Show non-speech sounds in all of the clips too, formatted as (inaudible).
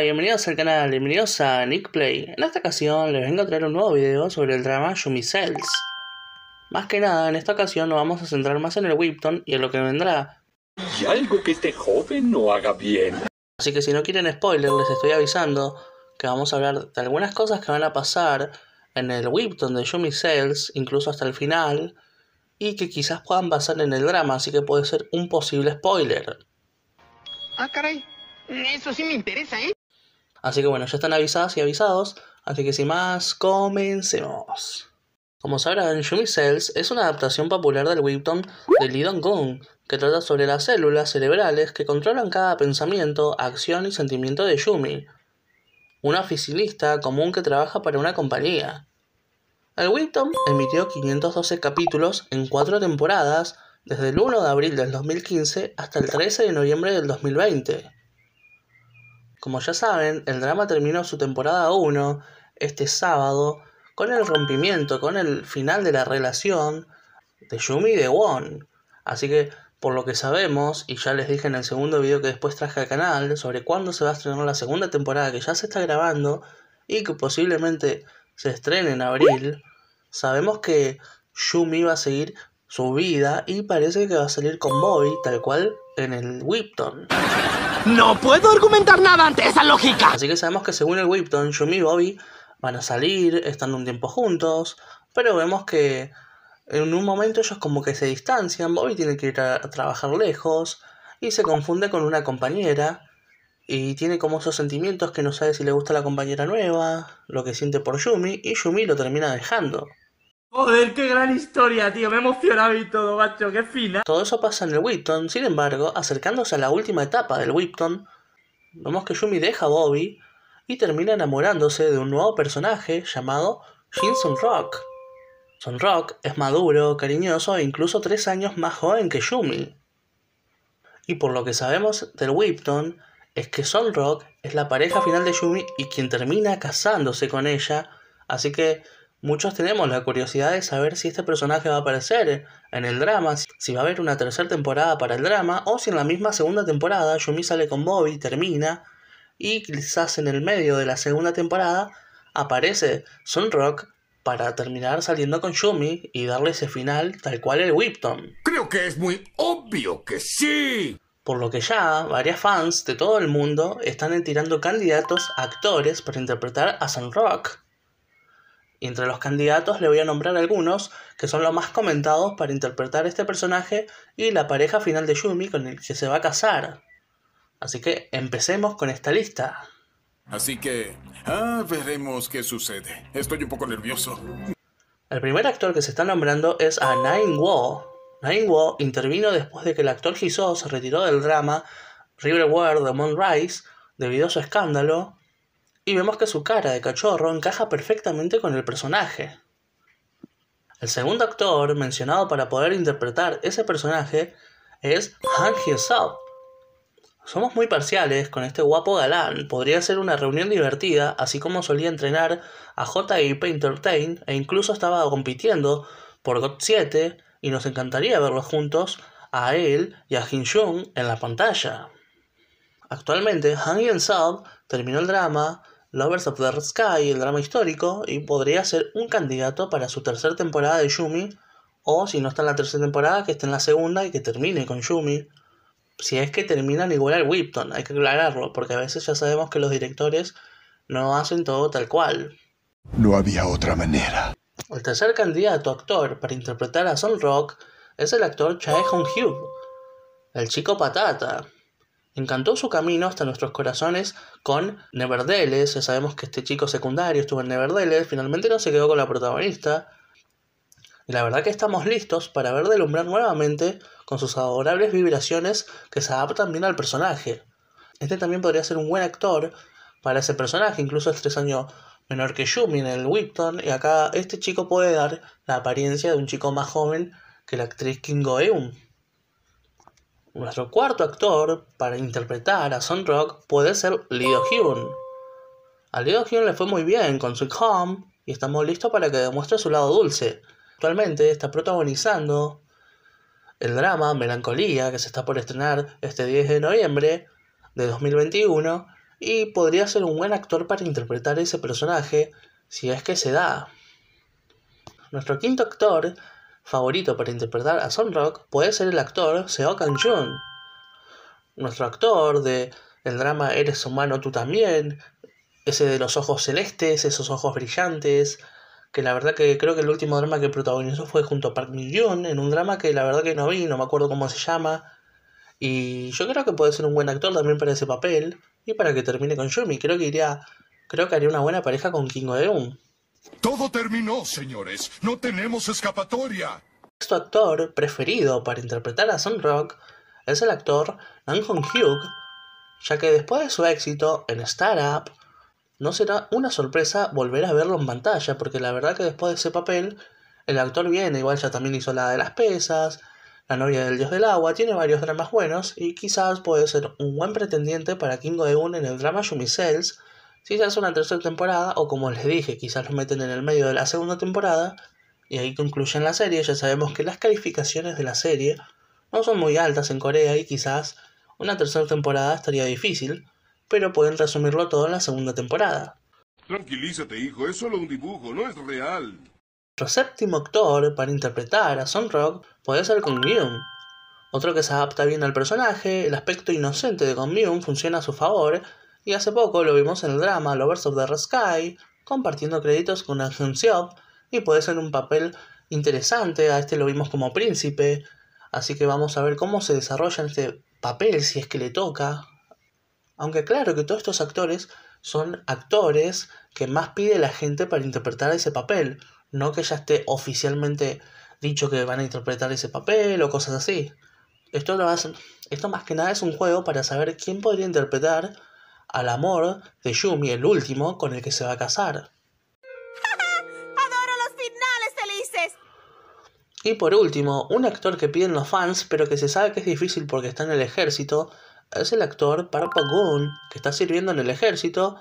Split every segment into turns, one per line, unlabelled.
bienvenidos al canal, bienvenidos a Nick Play. En esta ocasión les vengo a traer un nuevo video sobre el drama Yumi Cells. Más que nada, en esta ocasión nos vamos a centrar más en el Whipton y en lo que vendrá. Y algo que este joven no haga bien. Así que si no quieren spoiler, les estoy avisando que vamos a hablar de algunas cosas que van a pasar en el Whipton de Yumi Cells, incluso hasta el final, y que quizás puedan pasar en el drama, así que puede ser un posible spoiler. Ah, caray. Eso sí me interesa, ¿eh? Así que bueno, ya están avisadas y avisados. Así que sin más, comencemos. Como sabrán, Yumi Cells es una adaptación popular del webtoon de Lee Dong-gun, que trata sobre las células cerebrales que controlan cada pensamiento, acción y sentimiento de Yumi, una oficinista común que trabaja para una compañía. El webtoon emitió 512 capítulos en cuatro temporadas, desde el 1 de abril del 2015 hasta el 13 de noviembre del 2020. Como ya saben, el drama terminó su temporada 1 este sábado con el rompimiento, con el final de la relación de Yumi y de Won. Así que, por lo que sabemos, y ya les dije en el segundo video que después traje al canal, sobre cuándo se va a estrenar la segunda temporada que ya se está grabando y que posiblemente se estrene en abril, sabemos que Yumi va a seguir su vida y parece que va a salir con Bobby, tal cual en el Whipton. No puedo argumentar nada ante esa lógica. Así que sabemos que según el Whipton, Yumi y Bobby van a salir, están un tiempo juntos, pero vemos que en un momento ellos como que se distancian, Bobby tiene que ir a, trabajar lejos y se confunde con una compañera y tiene como esos sentimientos que no sabe si le gusta la compañera nueva, lo que siente por Yumi y Yumi lo termina dejando. Joder, qué gran historia, tío. Me he emocionado y todo, macho. Qué fina. Todo eso pasa en el Whipton. Sin embargo, acercándose a la última etapa del Whipton, vemos que Yumi deja a Bobby y termina enamorándose de un nuevo personaje llamado Shin Sun Rock. Sun Rock es maduro, cariñoso e incluso tres años más joven que Yumi. Y por lo que sabemos del Whipton, es que Sun Rock es la pareja final de Yumi y quien termina casándose con ella. Así que Muchos tenemos la curiosidad de saber si este personaje va a aparecer en el drama, si va a haber una tercera temporada para el drama, o si en la misma segunda temporada Yumi sale con Bobby, termina, y quizás en el medio de la segunda temporada aparece Sunrock para terminar saliendo con Yumi y darle ese final tal cual el Whipton. Creo que es muy obvio que sí. Por lo que ya varias fans de todo el mundo están tirando candidatos a actores para interpretar a Sunrock. Y entre los candidatos le voy a nombrar algunos que son los más comentados para interpretar este personaje y la pareja final de Yumi con el que se va a casar. Así que empecemos con esta lista. Así que, ah, veremos qué sucede. Estoy un poco nervioso. El primer actor que se está nombrando es a Nine Wo. Nine Wo intervino después de que el actor Hiso se retiró del drama River World de Moonrise debido a su escándalo y vemos que su cara de cachorro encaja perfectamente con el personaje. El segundo actor mencionado para poder interpretar ese personaje es Han hyun sub Somos muy parciales con este guapo galán, podría ser una reunión divertida, así como solía entrenar a JIP Entertain e incluso estaba compitiendo por GOT 7 y nos encantaría verlos juntos a él y a Jin Jung en la pantalla. Actualmente, Han hyun sub terminó el drama Lovers of the Sky, el drama histórico, y podría ser un candidato para su tercera temporada de Yumi, o si no está en la tercera temporada, que esté en la segunda y que termine con Yumi. Si es que terminan igual al Whipton, hay que aclararlo, porque a veces ya sabemos que los directores no hacen todo tal cual. No había otra manera. El tercer candidato actor para interpretar a Son Rock es el actor Chae Hong Hyuk, el chico patata, encantó su camino hasta nuestros corazones con Neverdeles. Ya sabemos que este chico secundario estuvo en Neverdeles, finalmente no se quedó con la protagonista. Y la verdad que estamos listos para ver delumbrar nuevamente con sus adorables vibraciones que se adaptan bien al personaje. Este también podría ser un buen actor para ese personaje, incluso es tres años menor que Yumi en el Whipton, y acá este chico puede dar la apariencia de un chico más joven que la actriz Kim Go Eun. Nuestro cuarto actor para interpretar a Son Rock puede ser Leo Hyun. A Leo Hyun le fue muy bien con Sweet Home y estamos listos para que demuestre su lado dulce. Actualmente está protagonizando el drama Melancolía que se está por estrenar este 10 de noviembre de 2021 y podría ser un buen actor para interpretar ese personaje si es que se da. Nuestro quinto actor favorito para interpretar a Son Rock puede ser el actor Seo Kang-jun. Nuestro actor de el drama Eres humano tú también, ese de los ojos celestes, esos ojos brillantes, que la verdad que creo que el último drama que protagonizó fue junto a Park Min-yoon, en un drama que la verdad que no vi, no me acuerdo cómo se llama. Y yo creo que puede ser un buen actor también para ese papel y para que termine con Yumi. Creo que iría, creo que haría una buena pareja con King Eun. Todo terminó, señores. No tenemos escapatoria. Su actor preferido para interpretar a Sun Rock es el actor Nang Hong Hyuk, ya que después de su éxito en Up, no será una sorpresa volver a verlo en pantalla, porque la verdad que después de ese papel, el actor viene, igual ya también hizo la de las pesas, la novia del dios del agua, tiene varios dramas buenos y quizás puede ser un buen pretendiente para Kim Go-eun en el drama Yumi Cells, si se hace una tercera temporada, o como les dije, quizás lo meten en el medio de la segunda temporada, y ahí concluyen la serie, ya sabemos que las calificaciones de la serie no son muy altas en Corea y quizás una tercera temporada estaría difícil, pero pueden resumirlo todo en la segunda temporada. Tranquilízate, hijo, es solo un dibujo, no es real. Nuestro séptimo actor para interpretar a Son Rock puede ser Kong Myung. Otro que se adapta bien al personaje, el aspecto inocente de Kong Myung funciona a su favor y hace poco lo vimos en el drama Lovers of the Red Sky, compartiendo créditos con Ahn y puede ser un papel interesante, a este lo vimos como príncipe, así que vamos a ver cómo se desarrolla este papel si es que le toca. Aunque claro que todos estos actores son actores que más pide la gente para interpretar ese papel, no que ya esté oficialmente dicho que van a interpretar ese papel o cosas así. Esto, esto más que nada es un juego para saber quién podría interpretar al amor de Yumi, el último con el que se va a casar. los finales felices! Y por último, un actor que piden los fans, pero que se sabe que es difícil porque está en el ejército, es el actor Parpa Goon, que está sirviendo en el ejército,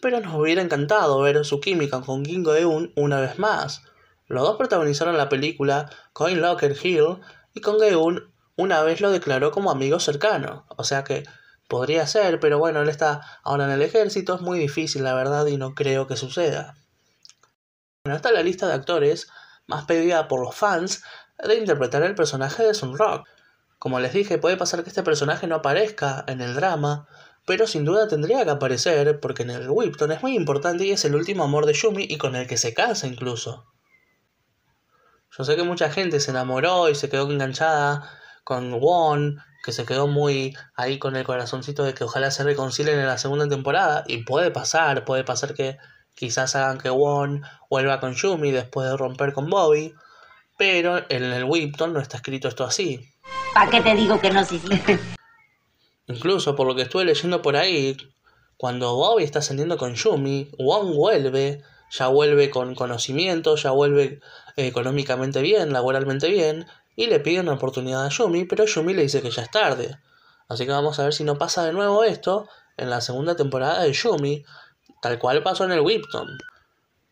pero nos hubiera encantado ver su química con Kingo Eun una vez más. Los dos protagonizaron la película Coin Locker Hill y con Go-eun una vez lo declaró como amigo cercano, o sea que Podría ser, pero bueno, él está ahora en el ejército, es muy difícil la verdad y no creo que suceda. Bueno, está la lista de actores más pedida por los fans de interpretar el personaje de Sun Rock. Como les dije, puede pasar que este personaje no aparezca en el drama, pero sin duda tendría que aparecer porque en el Whipton es muy importante y es el último amor de Yumi y con el que se casa incluso. Yo sé que mucha gente se enamoró y se quedó enganchada con Won que se quedó muy ahí con el corazoncito de que ojalá se reconcilien en la segunda temporada. Y puede pasar, puede pasar que quizás hagan que Won vuelva con Yumi después de romper con Bobby. Pero en el Whipton no está escrito esto así. ¿Para qué te digo que no se (laughs) Incluso por lo que estuve leyendo por ahí, cuando Bobby está ascendiendo con Yumi, Won vuelve, ya vuelve con conocimiento, ya vuelve eh, económicamente bien, laboralmente bien, y le pide una oportunidad a Yumi, pero Yumi le dice que ya es tarde. Así que vamos a ver si no pasa de nuevo esto en la segunda temporada de Yumi, tal cual pasó en el Whipton.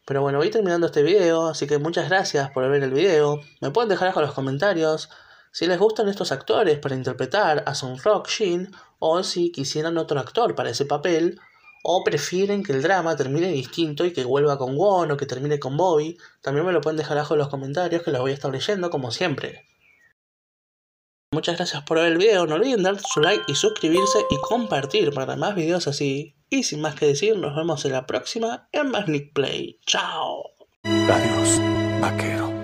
Pero bueno, voy terminando este video, así que muchas gracias por ver el video. Me pueden dejar abajo en los comentarios si les gustan estos actores para interpretar a Rock Shin o si quisieran otro actor para ese papel o prefieren que el drama termine distinto y que vuelva con Won o que termine con Bobby, también me lo pueden dejar abajo en los comentarios que los voy a estar leyendo como siempre. Muchas gracias por ver el video, no olviden dar su like y suscribirse y compartir para más videos así. Y sin más que decir, nos vemos en la próxima en más Play. ¡Chao! Adiós, vaquero.